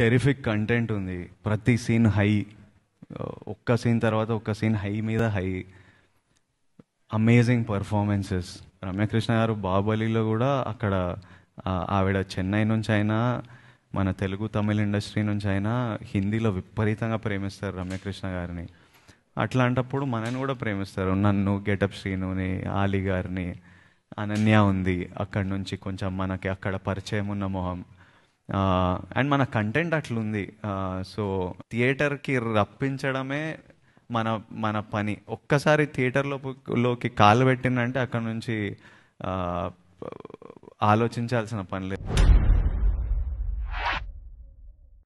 terrific content ఉంది ప్రతి scene high ఒక్క సీన్ తర్వాత ఒక్క సీన్ హై మీద హై అమేజింగ్ పర్ఫార్మెన్సెస్ రమ్యకృష్ణ గారు బాహుబలిలో కూడా అక్కడ ఆవిడ చెన్నై నుంచి అయినా మన తెలుగు తమిళ ఇండస్ట్రీ నుంచి అయినా హిందీలో విపరీతంగా ప్రేమిస్తారు రమ్యకృష్ణ గారిని అట్లాంటప్పుడు మనని కూడా ప్రేమిస్తారు నన్ను గెటప్ శ్రీనుని ఆలీ గారిని అనన్య ఉంది అక్కడ నుంచి కొంచెం మనకి అక్కడ పరిచయం ఉన్న మొహం అండ్ మన కంటెంట్ అట్లుంది సో థియేటర్కి రప్పించడమే మన మన పని ఒక్కసారి థియేటర్లోకి కాలు పెట్టిందంటే అక్కడ నుంచి ఆలోచించాల్సిన పని లేదు